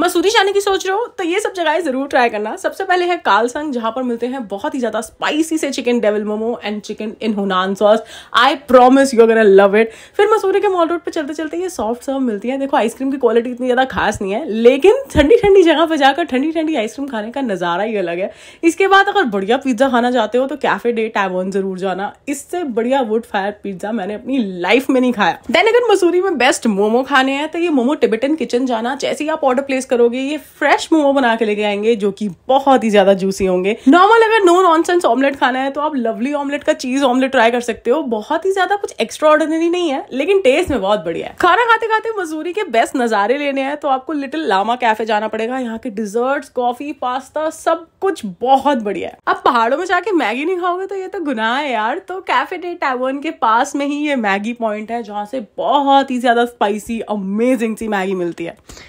मसूरी जाने की सोच रहे हो तो ये सब जगह ज़रूर ट्राई करना सबसे पहले है कालसंग जहाँ पर मिलते हैं बहुत ही ज़्यादा स्पाइसी से chicken devil momo and chicken in Hunan sauce I promise you अगर लव इट फिर मसूरी के मॉल रोड पर चलते चलते ये सॉफ्ट सर्व मिलती है देखो आइसक्रीम की क्वालिटी इतनी ज़्यादा खास नहीं है लेकिन ठंडी ठंडी जगह पर जाकर ठंडी ठंडी आइसक्रीम खाने का नज़ारा ही अलग है इसके बाद अगर बढ़िया पिज्ज़ा खाना चाहते हो तो कैफे डे टैवन ज़रूर जाना इससे बढ़िया वुड फायर पिज्ज़ा मैंने अपनी लाइफ में नहीं खाया देन अगर मसूरी में बेस्ट मोमो खाने हैं तो ये मोमो टिबेटन किचन जाना जैसे ही आप ऑर्डर प्लेस करोगे ये फ्रेश मोमो बना के लेके आएंगे जो कि बहुत ही ज्यादा जूसी होंगे नॉर्मल अगर नो सेंस ऑमलेट खाना है तो आप लवली ऑमलेट का चीज ऑमलेट ट्राई कर सकते हो बहुत ही ज्यादा कुछ एक्स्ट्रा ऑर्डिनरी नहीं है लेकिन टेस्ट में बहुत बढ़िया है खाना खाते खाते मजूरी के बेस्ट नजारे लेने हैं तो आपको लिटिल लामा कैफे जाना पड़ेगा यहाँ के डिजर्ट कॉफी पास्ता सब कुछ बहुत बढ़िया है आप पहाड़ों में जाके मैगी नहीं खाओगे तो ये तो गुनाह है यार तो कैफे डे टैवन के पास में ही ये मैगी पॉइंट है जहाँ से बहुत ही ज्यादा स्पाइसी अमेजिंग सी मैगी मिलती है